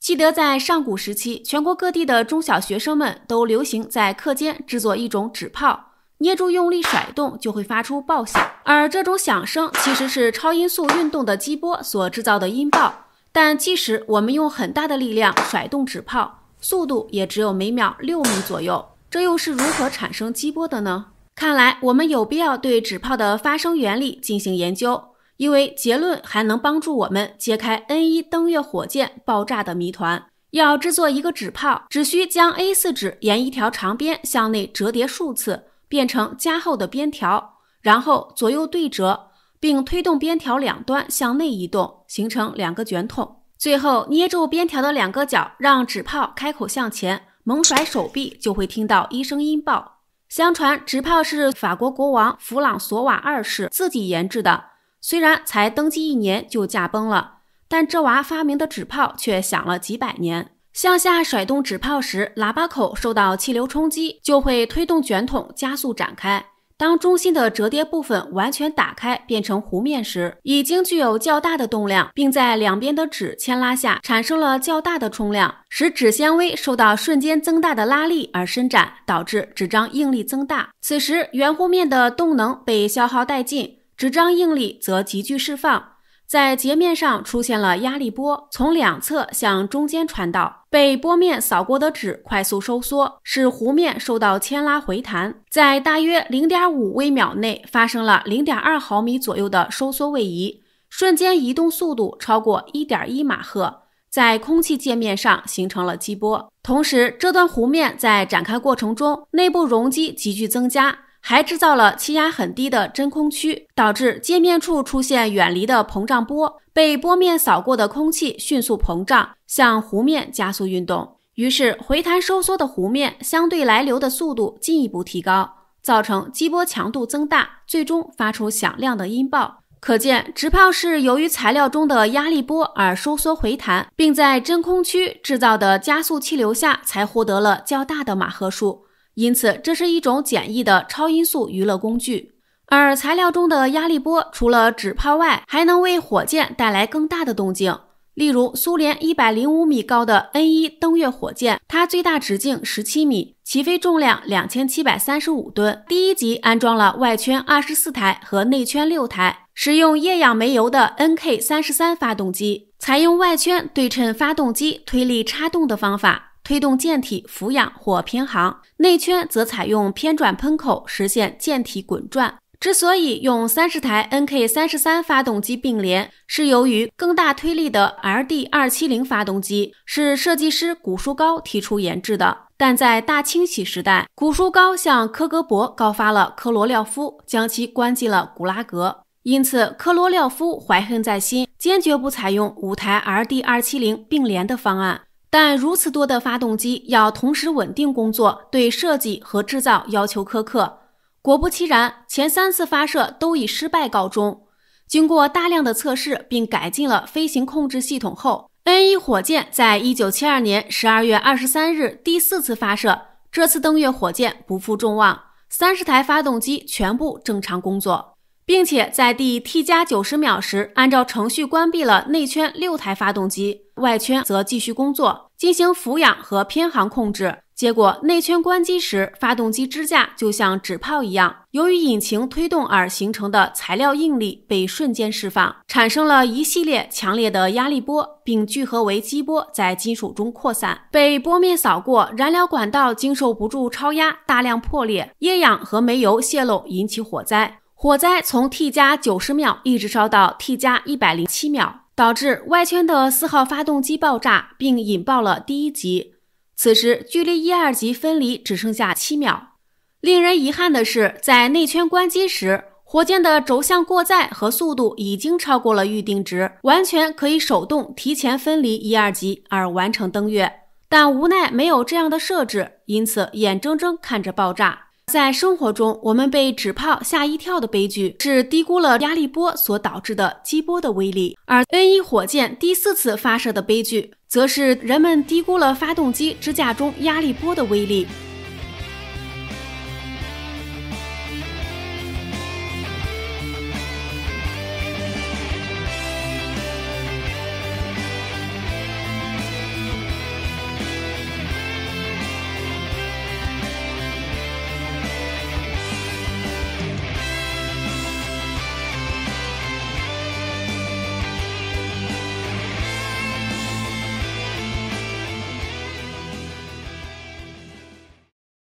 记得在上古时期，全国各地的中小学生们都流行在课间制作一种纸炮，捏住用力甩动就会发出爆响。而这种响声其实是超音速运动的激波所制造的音爆。但即使我们用很大的力量甩动纸炮，速度也只有每秒六米左右。这又是如何产生激波的呢？看来我们有必要对纸炮的发声原理进行研究。因为结论还能帮助我们揭开 N1 登月火箭爆炸的谜团。要制作一个纸炮，只需将 A4 纸沿一条长边向内折叠数次，变成加厚的边条，然后左右对折，并推动边条两端向内移动，形成两个卷筒。最后捏住边条的两个角，让纸炮开口向前，猛甩手臂就会听到一声音爆。相传纸炮是法国国王弗朗索瓦二世自己研制的。虽然才登基一年就驾崩了，但这娃发明的纸炮却响了几百年。向下甩动纸炮时，喇叭口受到气流冲击，就会推动卷筒加速展开。当中心的折叠部分完全打开变成弧面时，已经具有较大的动量，并在两边的纸牵拉下产生了较大的冲量，使纸纤维受到瞬间增大的拉力而伸展，导致纸张应力增大。此时，圆弧面的动能被消耗殆尽。纸张应力则急剧释放，在截面上出现了压力波，从两侧向中间传导。被波面扫过的纸快速收缩，使弧面受到牵拉回弹，在大约零点五微秒内发生了零点二毫米左右的收缩位移，瞬间移动速度超过一点一马赫，在空气界面上形成了激波。同时，这段弧面在展开过程中内部容积急剧增加。还制造了气压很低的真空区，导致界面处出现远离的膨胀波，被波面扫过的空气迅速膨胀，向弧面加速运动，于是回弹收缩的弧面相对来流的速度进一步提高，造成激波强度增大，最终发出响亮的音爆。可见，直炮是由于材料中的压力波而收缩回弹，并在真空区制造的加速气流下才获得了较大的马赫数。因此，这是一种简易的超音速娱乐工具。而材料中的压力波除了纸炮外，还能为火箭带来更大的动静。例如，苏联一百零五米高的 N 一登月火箭，它最大直径十七米，起飞重量两千七百三十五吨，第一级安装了外圈二十四台和内圈六台，使用液氧煤油的 N K 三十三发动机，采用外圈对称发动机推力插动的方法。推动舰体俯仰或偏航，内圈则采用偏转喷口实现舰体滚转。之所以用三十台 NK 三十三发动机并联，是由于更大推力的 RD 二七零发动机是设计师古书高提出研制的。但在大清洗时代，古书高向科格勃告发了科罗廖夫，将其关进了古拉格。因此，科罗廖夫怀恨在心，坚决不采用五台 RD 二七零并联的方案。但如此多的发动机要同时稳定工作，对设计和制造要求苛刻。果不其然，前三次发射都以失败告终。经过大量的测试并改进了飞行控制系统后，N1 火箭在一九七二年十二月二十三日第四次发射。这次登月火箭不负众望，三十台发动机全部正常工作。并且在第 t 加九十秒时，按照程序关闭了内圈六台发动机，外圈则继续工作，进行俯仰和偏航控制。结果，内圈关机时，发动机支架就像纸炮一样，由于引擎推动而形成的材料应力被瞬间释放，产生了一系列强烈的压力波，并聚合为激波在金属中扩散。被波面扫过，燃料管道经受不住超压，大量破裂，液氧和煤油泄漏，引起火灾。火灾从 t 加九十秒一直烧到 t 加一百零七秒，导致外圈的四号发动机爆炸并引爆了第一级。此时距离一二级分离只剩下七秒。令人遗憾的是，在内圈关机时，火箭的轴向过载和速度已经超过了预定值，完全可以手动提前分离一二级而完成登月，但无奈没有这样的设置，因此眼睁睁看着爆炸。在生活中，我们被纸炮吓一跳的悲剧是低估了压力波所导致的激波的威力，而 n 一火箭第四次发射的悲剧，则是人们低估了发动机支架中压力波的威力。